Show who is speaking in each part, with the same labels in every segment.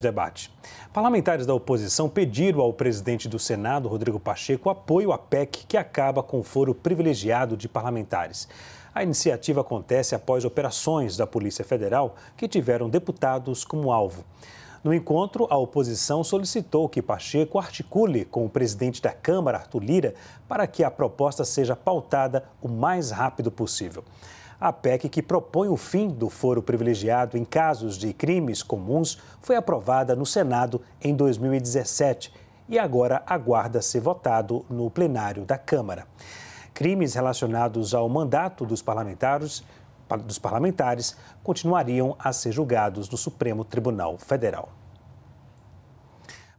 Speaker 1: debate. Parlamentares da oposição pediram ao presidente do Senado, Rodrigo Pacheco, apoio à PEC que acaba com o foro privilegiado de parlamentares. A iniciativa acontece após operações da Polícia Federal que tiveram deputados como alvo. No encontro, a oposição solicitou que Pacheco articule com o presidente da Câmara, Arthur Lira, para que a proposta seja pautada o mais rápido possível. A PEC que propõe o fim do foro privilegiado em casos de crimes comuns foi aprovada no Senado em 2017 e agora aguarda ser votado no plenário da Câmara. Crimes relacionados ao mandato dos parlamentares, dos parlamentares continuariam a ser julgados no Supremo Tribunal Federal.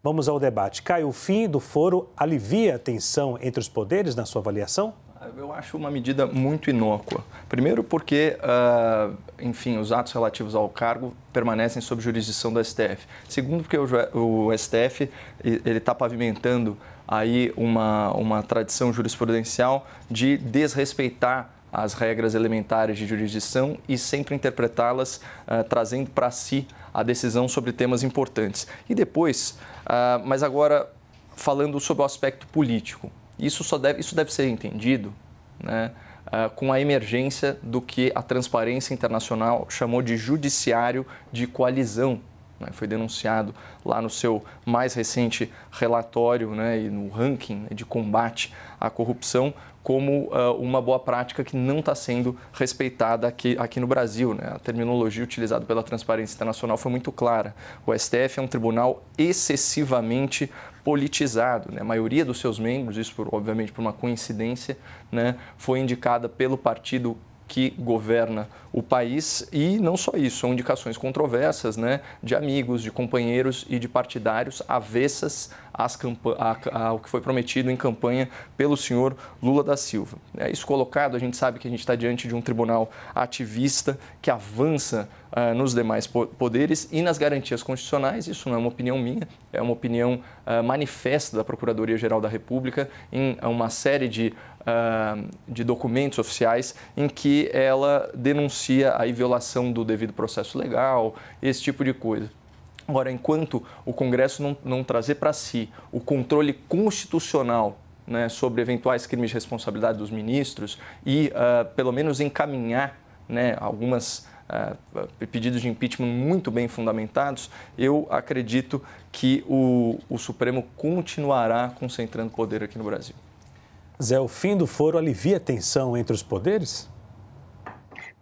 Speaker 1: Vamos ao debate. Caiu o fim do foro, alivia a tensão entre os poderes na sua avaliação?
Speaker 2: Eu acho uma medida muito inócua. Primeiro, porque, uh, enfim, os atos relativos ao cargo permanecem sob jurisdição do STF. Segundo, porque o, o STF ele está pavimentando aí uma, uma tradição jurisprudencial de desrespeitar as regras elementares de jurisdição e sempre interpretá-las uh, trazendo para si a decisão sobre temas importantes. E depois, uh, mas agora falando sobre o aspecto político. Isso, só deve, isso deve ser entendido né, ah, com a emergência do que a Transparência Internacional chamou de judiciário de coalizão. Né, foi denunciado lá no seu mais recente relatório né, e no ranking né, de combate à corrupção como uh, uma boa prática que não está sendo respeitada aqui, aqui no Brasil. Né? A terminologia utilizada pela Transparência Internacional foi muito clara. O STF é um tribunal excessivamente politizado. Né? A maioria dos seus membros, isso por, obviamente por uma coincidência, né, foi indicada pelo partido que governa o país e não só isso, são indicações controversas, né, de amigos, de companheiros e de partidários avessas às a, ao que foi prometido em campanha pelo senhor Lula da Silva. É isso colocado, a gente sabe que a gente está diante de um tribunal ativista que avança uh, nos demais poderes e nas garantias constitucionais. Isso não é uma opinião minha, é uma opinião uh, manifesta da Procuradoria-Geral da República em uma série de de documentos oficiais em que ela denuncia a violação do devido processo legal, esse tipo de coisa. Agora, enquanto o Congresso não, não trazer para si o controle constitucional né, sobre eventuais crimes de responsabilidade dos ministros e, uh, pelo menos, encaminhar né, algumas Uh, pedidos de impeachment muito bem fundamentados, eu acredito que o, o Supremo continuará concentrando poder aqui no Brasil.
Speaker 1: Zé, o fim do foro alivia a tensão entre os poderes?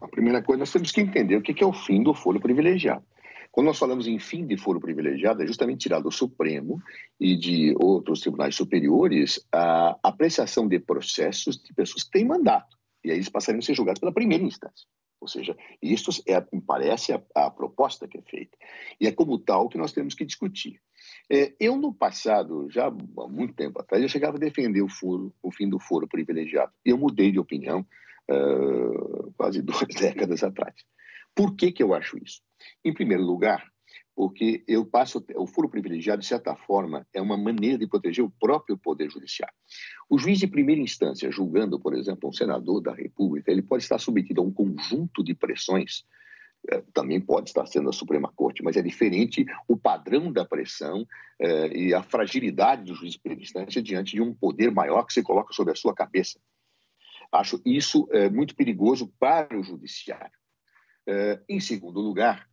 Speaker 3: A primeira coisa, nós temos que entender o que é o fim do foro privilegiado. Quando nós falamos em fim de foro privilegiado, é justamente tirar do Supremo e de outros tribunais superiores a apreciação de processos de pessoas que têm mandato. E aí eles passariam a ser julgados pela primeira instância. Ou seja, isso é, parece, a, a proposta que é feita. E é como tal que nós temos que discutir. É, eu, no passado, já há muito tempo atrás, eu chegava a defender o foro, o fim do foro privilegiado. Eu mudei de opinião uh, quase duas décadas atrás. Por que, que eu acho isso? Em primeiro lugar, porque eu passo o furo privilegiado, de certa forma, é uma maneira de proteger o próprio poder judiciário. O juiz de primeira instância, julgando, por exemplo, um senador da República, ele pode estar submetido a um conjunto de pressões é, também pode estar sendo a Suprema Corte, mas é diferente o padrão da pressão é, e a fragilidade do juiz de diante de um poder maior que se coloca sobre a sua cabeça. Acho isso é, muito perigoso para o judiciário. em segundo lugar,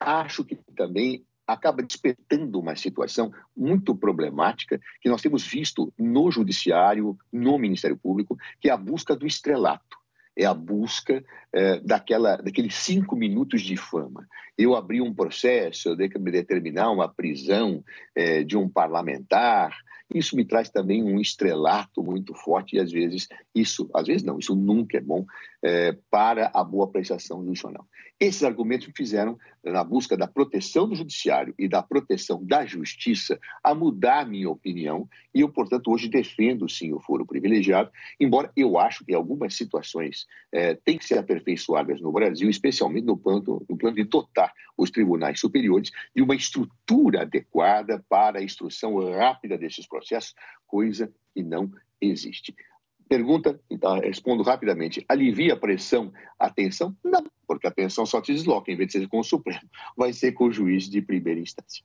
Speaker 3: acho que também acaba despertando uma situação muito problemática que nós temos visto no judiciário, no Ministério Público, que é a busca do estrelato é a busca é, daquela, daqueles cinco minutos de fama. Eu abri um processo, eu dei que me determinar uma prisão é, de um parlamentar, isso me traz também um estrelato muito forte e às vezes isso, às vezes não, isso nunca é bom é, para a boa prestação judicial. Esses argumentos me fizeram, na busca da proteção do judiciário e da proteção da justiça, a mudar minha opinião e eu, portanto, hoje defendo sim o foro privilegiado, embora eu acho que algumas situações é, têm que ser aperfeiçoadas no Brasil, especialmente no plano, no plano de dotar os tribunais superiores de uma estrutura adequada para a instrução rápida desses processos processo, coisa que não existe. Pergunta, então, respondo rapidamente: alivia a pressão, a tensão? Não, porque a tensão só se desloca, em vez de ser com o Supremo, vai ser com o juiz de primeira instância.